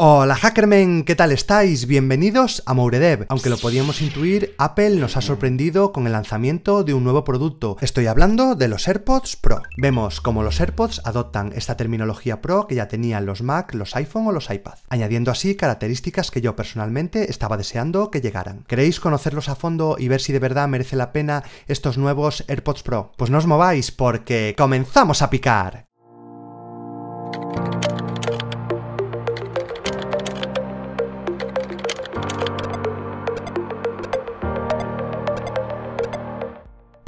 Hola hackermen, ¿qué tal estáis? Bienvenidos a Mouredev. Aunque lo podíamos intuir, Apple nos ha sorprendido con el lanzamiento de un nuevo producto. Estoy hablando de los AirPods Pro. Vemos cómo los AirPods adoptan esta terminología Pro que ya tenían los Mac, los iPhone o los iPad, añadiendo así características que yo personalmente estaba deseando que llegaran. ¿Queréis conocerlos a fondo y ver si de verdad merece la pena estos nuevos AirPods Pro? Pues no os mováis porque comenzamos a picar.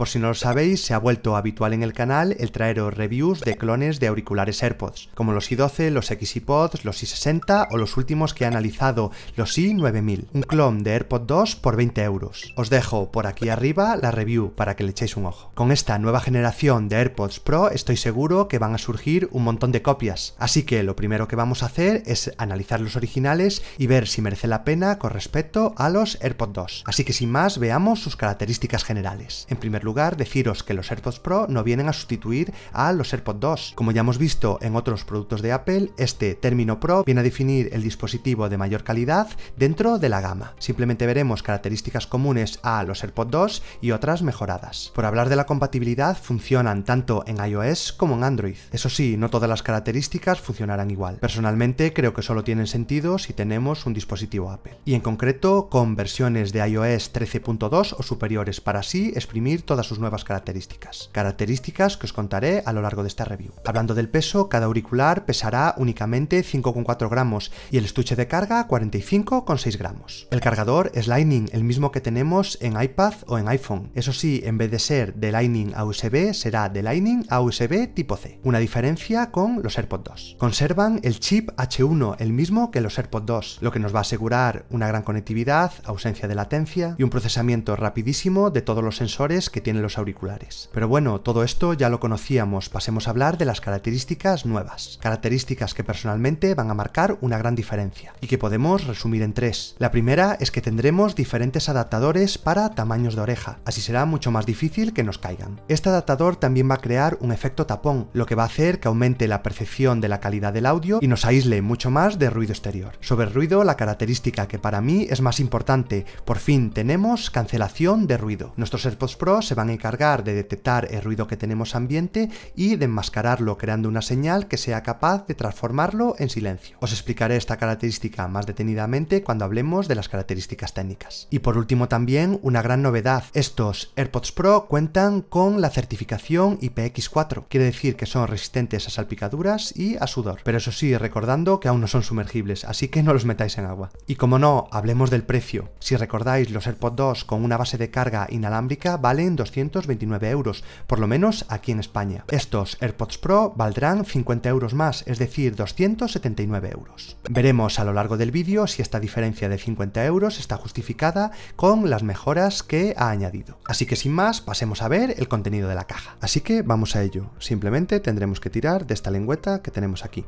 Por si no lo sabéis, se ha vuelto habitual en el canal el traeros reviews de clones de auriculares AirPods, como los i12, los Xipods, los i60 o los últimos que he analizado, los i9000, un clon de AirPods 2 por 20 euros. Os dejo por aquí arriba la review para que le echéis un ojo. Con esta nueva generación de AirPods Pro estoy seguro que van a surgir un montón de copias, así que lo primero que vamos a hacer es analizar los originales y ver si merece la pena con respecto a los AirPods 2. Así que sin más, veamos sus características generales. En primer lugar, lugar, deciros que los AirPods Pro no vienen a sustituir a los AirPods 2. Como ya hemos visto en otros productos de Apple, este término Pro viene a definir el dispositivo de mayor calidad dentro de la gama. Simplemente veremos características comunes a los AirPods 2 y otras mejoradas. Por hablar de la compatibilidad, funcionan tanto en iOS como en Android. Eso sí, no todas las características funcionarán igual. Personalmente creo que solo tienen sentido si tenemos un dispositivo Apple. Y en concreto, con versiones de iOS 13.2 o superiores para así exprimir toda sus nuevas características. Características que os contaré a lo largo de esta review. Hablando del peso, cada auricular pesará únicamente 5,4 gramos y el estuche de carga 45,6 gramos. El cargador es Lightning, el mismo que tenemos en iPad o en iPhone. Eso sí, en vez de ser de Lightning a USB, será de Lightning a USB tipo C. Una diferencia con los AirPods 2. Conservan el chip H1, el mismo que los AirPods 2, lo que nos va a asegurar una gran conectividad, ausencia de latencia y un procesamiento rapidísimo de todos los sensores que tiene en los auriculares. Pero bueno, todo esto ya lo conocíamos, pasemos a hablar de las características nuevas. Características que personalmente van a marcar una gran diferencia y que podemos resumir en tres. La primera es que tendremos diferentes adaptadores para tamaños de oreja, así será mucho más difícil que nos caigan. Este adaptador también va a crear un efecto tapón, lo que va a hacer que aumente la percepción de la calidad del audio y nos aísle mucho más de ruido exterior. Sobre ruido, la característica que para mí es más importante, por fin tenemos cancelación de ruido. Nuestros AirPods Pro se van a encargar de detectar el ruido que tenemos ambiente y de enmascararlo creando una señal que sea capaz de transformarlo en silencio. Os explicaré esta característica más detenidamente cuando hablemos de las características técnicas. Y por último también una gran novedad, estos AirPods Pro cuentan con la certificación IPX4, quiere decir que son resistentes a salpicaduras y a sudor, pero eso sí recordando que aún no son sumergibles, así que no los metáis en agua. Y como no, hablemos del precio. Si recordáis los AirPods 2 con una base de carga inalámbrica valen 200 229 euros, por lo menos aquí en España. Estos AirPods Pro valdrán 50 euros más, es decir, 279 euros. Veremos a lo largo del vídeo si esta diferencia de 50 euros está justificada con las mejoras que ha añadido. Así que sin más, pasemos a ver el contenido de la caja. Así que vamos a ello, simplemente tendremos que tirar de esta lengüeta que tenemos aquí.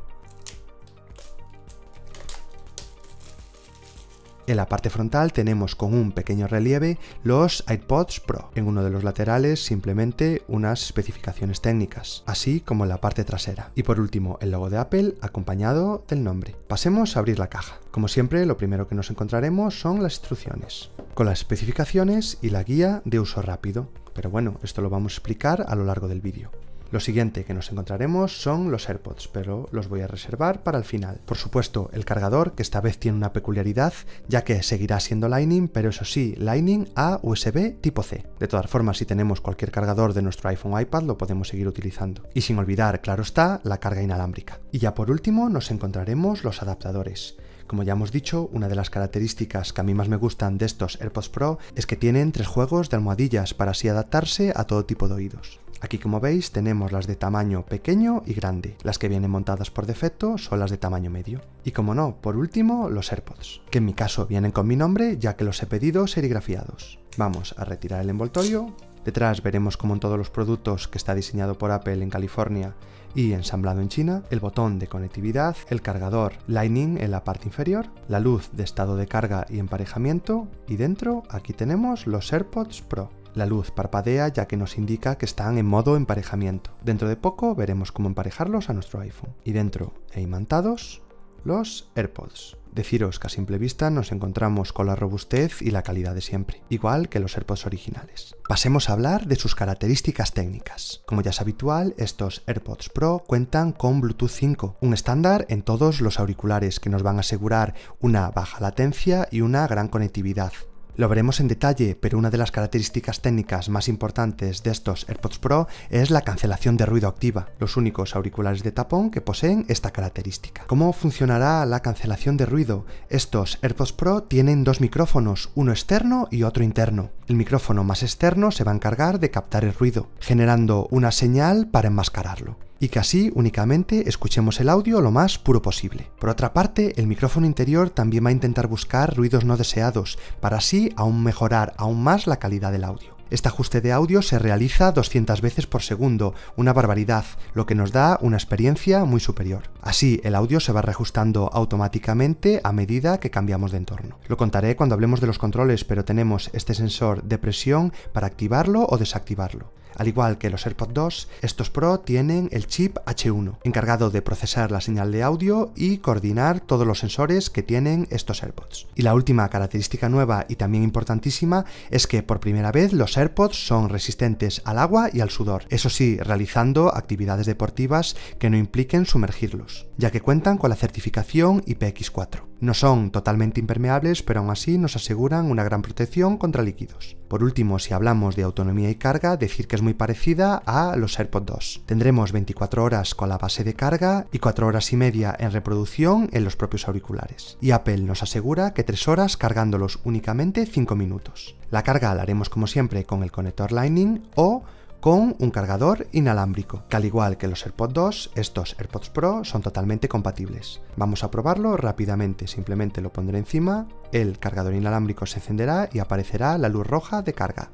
En la parte frontal tenemos con un pequeño relieve los iPods Pro, en uno de los laterales simplemente unas especificaciones técnicas, así como en la parte trasera. Y por último, el logo de Apple acompañado del nombre. Pasemos a abrir la caja. Como siempre, lo primero que nos encontraremos son las instrucciones, con las especificaciones y la guía de uso rápido. Pero bueno, esto lo vamos a explicar a lo largo del vídeo. Lo siguiente que nos encontraremos son los AirPods, pero los voy a reservar para el final. Por supuesto, el cargador, que esta vez tiene una peculiaridad, ya que seguirá siendo Lightning, pero eso sí, Lightning a USB tipo C. De todas formas, si tenemos cualquier cargador de nuestro iPhone o iPad, lo podemos seguir utilizando. Y sin olvidar, claro está, la carga inalámbrica. Y ya por último, nos encontraremos los adaptadores. Como ya hemos dicho, una de las características que a mí más me gustan de estos AirPods Pro es que tienen tres juegos de almohadillas para así adaptarse a todo tipo de oídos. Aquí como veis tenemos las de tamaño pequeño y grande. Las que vienen montadas por defecto son las de tamaño medio. Y como no, por último los AirPods, que en mi caso vienen con mi nombre ya que los he pedido serigrafiados. Vamos a retirar el envoltorio. Detrás veremos como en todos los productos que está diseñado por Apple en California y ensamblado en China, el botón de conectividad, el cargador Lightning en la parte inferior, la luz de estado de carga y emparejamiento y dentro aquí tenemos los AirPods Pro. La luz parpadea ya que nos indica que están en modo emparejamiento. Dentro de poco veremos cómo emparejarlos a nuestro iPhone. Y dentro e imantados, los AirPods. Deciros que a simple vista nos encontramos con la robustez y la calidad de siempre, igual que los AirPods originales. Pasemos a hablar de sus características técnicas. Como ya es habitual, estos AirPods Pro cuentan con Bluetooth 5, un estándar en todos los auriculares que nos van a asegurar una baja latencia y una gran conectividad. Lo veremos en detalle, pero una de las características técnicas más importantes de estos AirPods Pro es la cancelación de ruido activa, los únicos auriculares de tapón que poseen esta característica. ¿Cómo funcionará la cancelación de ruido? Estos AirPods Pro tienen dos micrófonos, uno externo y otro interno. El micrófono más externo se va a encargar de captar el ruido, generando una señal para enmascararlo y que así únicamente escuchemos el audio lo más puro posible. Por otra parte, el micrófono interior también va a intentar buscar ruidos no deseados para así aún mejorar aún más la calidad del audio. Este ajuste de audio se realiza 200 veces por segundo, una barbaridad, lo que nos da una experiencia muy superior. Así, el audio se va reajustando automáticamente a medida que cambiamos de entorno. Lo contaré cuando hablemos de los controles, pero tenemos este sensor de presión para activarlo o desactivarlo. Al igual que los AirPods 2, estos Pro tienen el chip H1, encargado de procesar la señal de audio y coordinar todos los sensores que tienen estos AirPods. Y la última característica nueva y también importantísima es que por primera vez los AirPods son resistentes al agua y al sudor, eso sí, realizando actividades deportivas que no impliquen sumergirlos, ya que cuentan con la certificación IPX4. No son totalmente impermeables, pero aún así nos aseguran una gran protección contra líquidos. Por último, si hablamos de autonomía y carga, decir que es muy parecida a los AirPods 2. Tendremos 24 horas con la base de carga y 4 horas y media en reproducción en los propios auriculares. Y Apple nos asegura que 3 horas cargándolos únicamente 5 minutos. La carga la haremos como siempre con el conector Lightning o con un cargador inalámbrico, que al igual que los AirPods 2, estos AirPods Pro son totalmente compatibles. Vamos a probarlo rápidamente, simplemente lo pondré encima, el cargador inalámbrico se encenderá y aparecerá la luz roja de carga.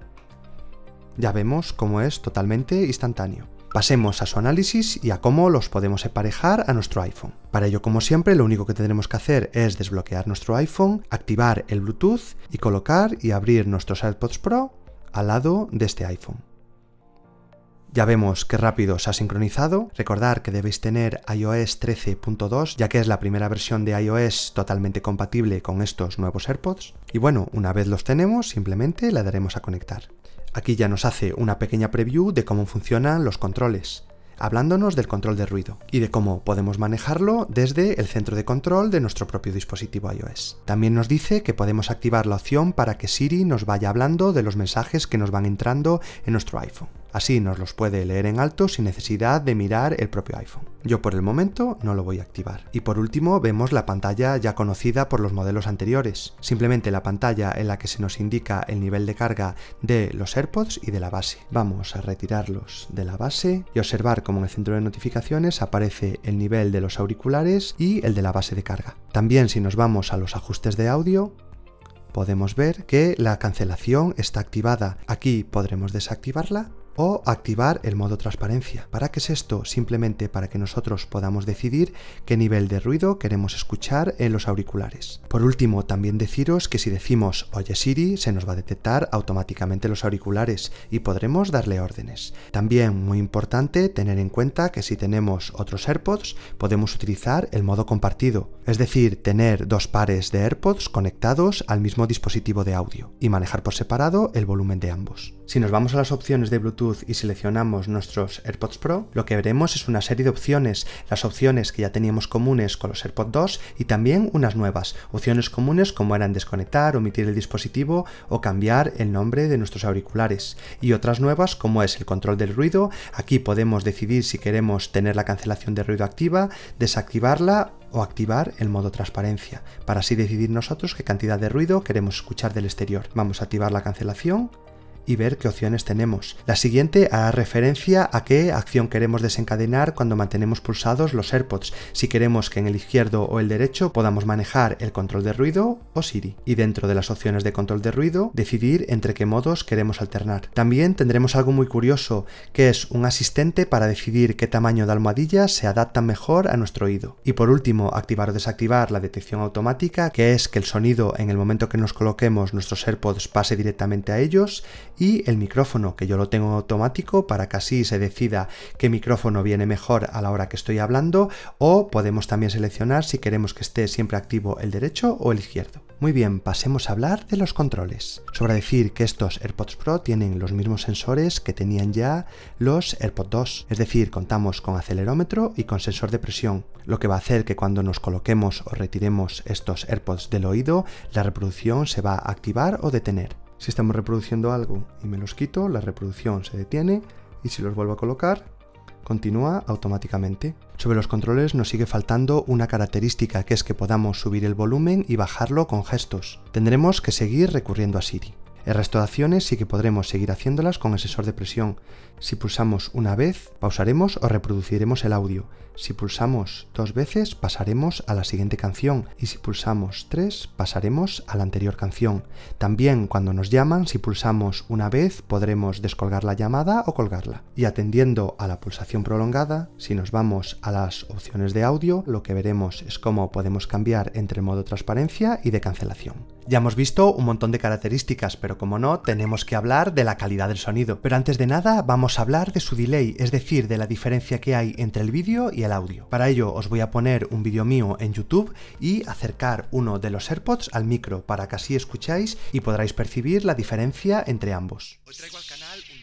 Ya vemos cómo es totalmente instantáneo. Pasemos a su análisis y a cómo los podemos emparejar a nuestro iPhone. Para ello, como siempre, lo único que tendremos que hacer es desbloquear nuestro iPhone, activar el Bluetooth y colocar y abrir nuestros AirPods Pro al lado de este iPhone. Ya vemos qué rápido se ha sincronizado. Recordar que debéis tener iOS 13.2, ya que es la primera versión de iOS totalmente compatible con estos nuevos AirPods. Y bueno, una vez los tenemos, simplemente la daremos a conectar. Aquí ya nos hace una pequeña preview de cómo funcionan los controles hablándonos del control de ruido y de cómo podemos manejarlo desde el centro de control de nuestro propio dispositivo iOS. También nos dice que podemos activar la opción para que Siri nos vaya hablando de los mensajes que nos van entrando en nuestro iPhone. Así nos los puede leer en alto sin necesidad de mirar el propio iPhone. Yo por el momento no lo voy a activar. Y por último vemos la pantalla ya conocida por los modelos anteriores, simplemente la pantalla en la que se nos indica el nivel de carga de los AirPods y de la base. Vamos a retirarlos de la base y observar cómo en el centro de notificaciones aparece el nivel de los auriculares y el de la base de carga. También si nos vamos a los ajustes de audio, podemos ver que la cancelación está activada. Aquí podremos desactivarla o activar el modo transparencia. ¿Para qué es esto? Simplemente para que nosotros podamos decidir qué nivel de ruido queremos escuchar en los auriculares. Por último, también deciros que si decimos Oye Siri, se nos va a detectar automáticamente los auriculares y podremos darle órdenes. También muy importante tener en cuenta que si tenemos otros AirPods, podemos utilizar el modo compartido, es decir, tener dos pares de AirPods conectados al mismo dispositivo de audio y manejar por separado el volumen de ambos. Si nos vamos a las opciones de Bluetooth y seleccionamos nuestros AirPods Pro, lo que veremos es una serie de opciones, las opciones que ya teníamos comunes con los AirPods 2 y también unas nuevas, opciones comunes como eran desconectar, omitir el dispositivo o cambiar el nombre de nuestros auriculares, y otras nuevas como es el control del ruido, aquí podemos decidir si queremos tener la cancelación de ruido activa, desactivarla o activar el modo transparencia, para así decidir nosotros qué cantidad de ruido queremos escuchar del exterior. Vamos a activar la cancelación y ver qué opciones tenemos. La siguiente hará referencia a qué acción queremos desencadenar cuando mantenemos pulsados los AirPods, si queremos que en el izquierdo o el derecho podamos manejar el control de ruido o Siri. Y dentro de las opciones de control de ruido, decidir entre qué modos queremos alternar. También tendremos algo muy curioso, que es un asistente para decidir qué tamaño de almohadilla se adapta mejor a nuestro oído. Y por último, activar o desactivar la detección automática, que es que el sonido en el momento que nos coloquemos nuestros AirPods pase directamente a ellos y el micrófono, que yo lo tengo automático para que así se decida qué micrófono viene mejor a la hora que estoy hablando o podemos también seleccionar si queremos que esté siempre activo el derecho o el izquierdo. Muy bien, pasemos a hablar de los controles. Sobra decir que estos AirPods Pro tienen los mismos sensores que tenían ya los AirPods 2, es decir, contamos con acelerómetro y con sensor de presión, lo que va a hacer que cuando nos coloquemos o retiremos estos AirPods del oído, la reproducción se va a activar o detener. Si estamos reproduciendo algo y me los quito, la reproducción se detiene y si los vuelvo a colocar, continúa automáticamente. Sobre los controles nos sigue faltando una característica que es que podamos subir el volumen y bajarlo con gestos. Tendremos que seguir recurriendo a Siri. El restauraciones sí que podremos seguir haciéndolas con el sensor de presión, si pulsamos una vez, pausaremos o reproduciremos el audio. Si pulsamos dos veces, pasaremos a la siguiente canción. Y si pulsamos tres, pasaremos a la anterior canción. También cuando nos llaman, si pulsamos una vez, podremos descolgar la llamada o colgarla. Y atendiendo a la pulsación prolongada, si nos vamos a las opciones de audio, lo que veremos es cómo podemos cambiar entre modo transparencia y de cancelación. Ya hemos visto un montón de características, pero como no, tenemos que hablar de la calidad del sonido. Pero antes de nada, vamos hablar de su delay, es decir, de la diferencia que hay entre el vídeo y el audio. Para ello os voy a poner un vídeo mío en YouTube y acercar uno de los AirPods al micro para que así escucháis y podráis percibir la diferencia entre ambos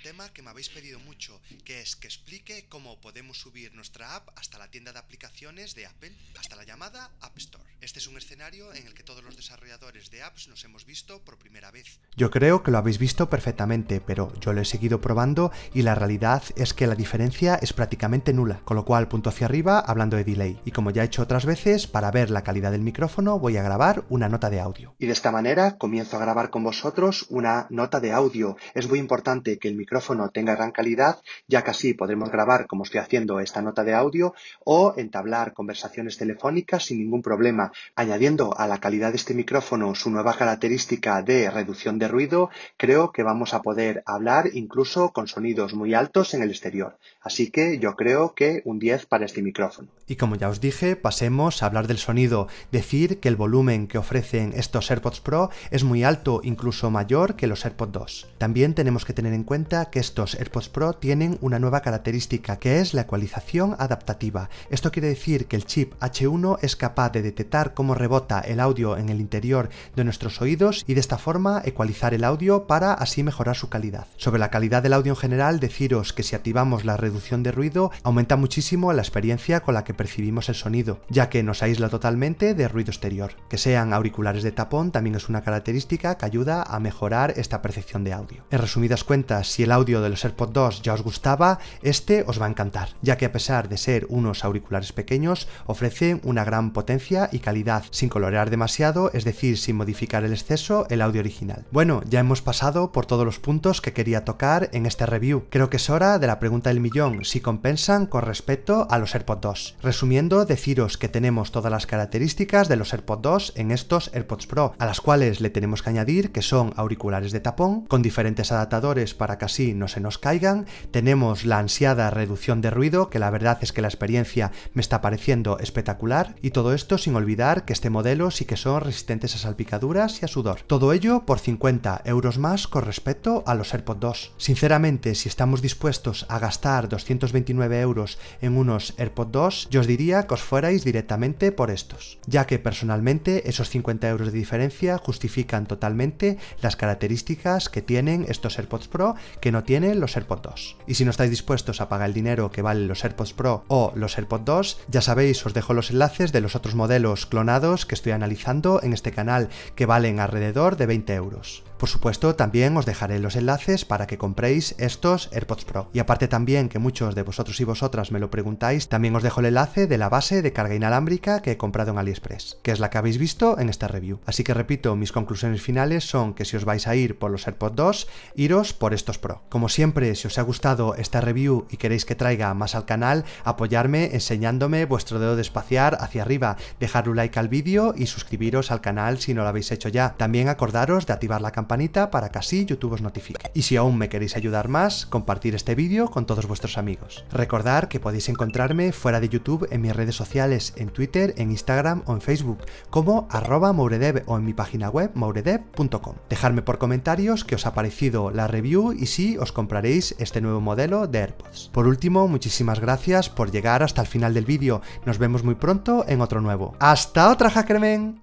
tema que me habéis pedido mucho, que es que explique cómo podemos subir nuestra app hasta la tienda de aplicaciones de Apple, hasta la llamada App Store. Este es un escenario en el que todos los desarrolladores de apps nos hemos visto por primera vez. Yo creo que lo habéis visto perfectamente, pero yo lo he seguido probando y la realidad es que la diferencia es prácticamente nula, con lo cual punto hacia arriba hablando de delay. Y como ya he hecho otras veces, para ver la calidad del micrófono voy a grabar una nota de audio. Y de esta manera comienzo a grabar con vosotros una nota de audio. Es muy importante que el micrófono tenga gran calidad, ya que así podremos grabar como estoy haciendo esta nota de audio o entablar conversaciones telefónicas sin ningún problema, añadiendo a la calidad de este micrófono su nueva característica de reducción de ruido, creo que vamos a poder hablar incluso con sonidos muy altos en el exterior. Así que yo creo que un 10 para este micrófono. Y como ya os dije, pasemos a hablar del sonido. Decir que el volumen que ofrecen estos AirPods Pro es muy alto, incluso mayor que los AirPods 2. También tenemos que tener en cuenta que estos AirPods Pro tienen una nueva característica que es la ecualización adaptativa. Esto quiere decir que el chip H1 es capaz de detectar cómo rebota el audio en el interior de nuestros oídos y de esta forma ecualizar el audio para así mejorar su calidad. Sobre la calidad del audio en general, deciros que si activamos la reducción de ruido aumenta muchísimo la experiencia con la que percibimos el sonido, ya que nos aísla totalmente de ruido exterior. Que sean auriculares de tapón también es una característica que ayuda a mejorar esta percepción de audio. En resumidas cuentas, si el audio de los AirPods 2 ya os gustaba, este os va a encantar, ya que a pesar de ser unos auriculares pequeños, ofrecen una gran potencia y calidad, sin colorear demasiado, es decir, sin modificar el exceso, el audio original. Bueno, ya hemos pasado por todos los puntos que quería tocar en este review. Creo que es hora de la pregunta del millón, si compensan con respecto a los AirPods 2. Resumiendo, deciros que tenemos todas las características de los AirPods 2 en estos AirPods Pro, a las cuales le tenemos que añadir que son auriculares de tapón, con diferentes adaptadores para casi no se nos caigan. Tenemos la ansiada reducción de ruido, que la verdad es que la experiencia me está pareciendo espectacular. Y todo esto sin olvidar que este modelo sí que son resistentes a salpicaduras y a sudor. Todo ello por 50 euros más con respecto a los AirPods 2. Sinceramente, si estamos dispuestos a gastar 229 euros en unos AirPods 2, yo os diría que os fuerais directamente por estos, ya que personalmente esos 50 euros de diferencia justifican totalmente las características que tienen estos AirPods Pro que no tiene los AirPods 2. Y si no estáis dispuestos a pagar el dinero que valen los AirPods Pro o los AirPods 2, ya sabéis, os dejo los enlaces de los otros modelos clonados que estoy analizando en este canal que valen alrededor de 20 euros. Por supuesto, también os dejaré los enlaces para que compréis estos AirPods Pro. Y aparte también que muchos de vosotros y vosotras me lo preguntáis, también os dejo el enlace de la base de carga inalámbrica que he comprado en AliExpress, que es la que habéis visto en esta review. Así que repito, mis conclusiones finales son que si os vais a ir por los AirPods 2, iros por estos Pro. Como siempre, si os ha gustado esta review y queréis que traiga más al canal, apoyarme enseñándome vuestro dedo de espaciar hacia arriba, dejar un like al vídeo y suscribiros al canal si no lo habéis hecho ya. También acordaros de activar la campanita para que así YouTube os notifique. Y si aún me queréis ayudar más, compartir este vídeo con todos vuestros amigos. Recordar que podéis encontrarme fuera de YouTube en mis redes sociales, en Twitter, en Instagram o en Facebook, como arroba mouredev o en mi página web mouredev.com. dejarme por comentarios que os ha parecido la review y si os compraréis este nuevo modelo de AirPods. Por último, muchísimas gracias por llegar hasta el final del vídeo. Nos vemos muy pronto en otro nuevo. ¡Hasta otra, hackermen!